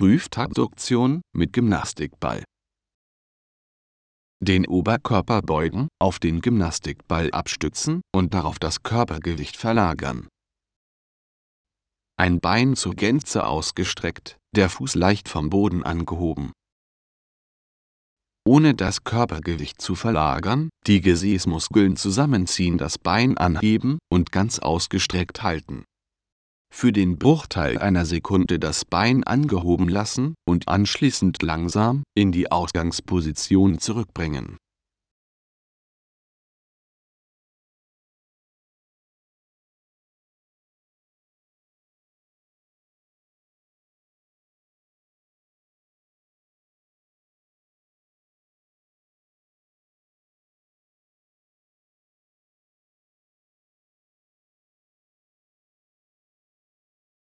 Prüftabduktion mit Gymnastikball. Den Oberkörper beugen, auf den Gymnastikball abstützen und darauf das Körpergewicht verlagern. Ein Bein zur Gänze ausgestreckt, der Fuß leicht vom Boden angehoben. Ohne das Körpergewicht zu verlagern, die Gesäßmuskeln zusammenziehen, das Bein anheben und ganz ausgestreckt halten für den Bruchteil einer Sekunde das Bein angehoben lassen und anschließend langsam in die Ausgangsposition zurückbringen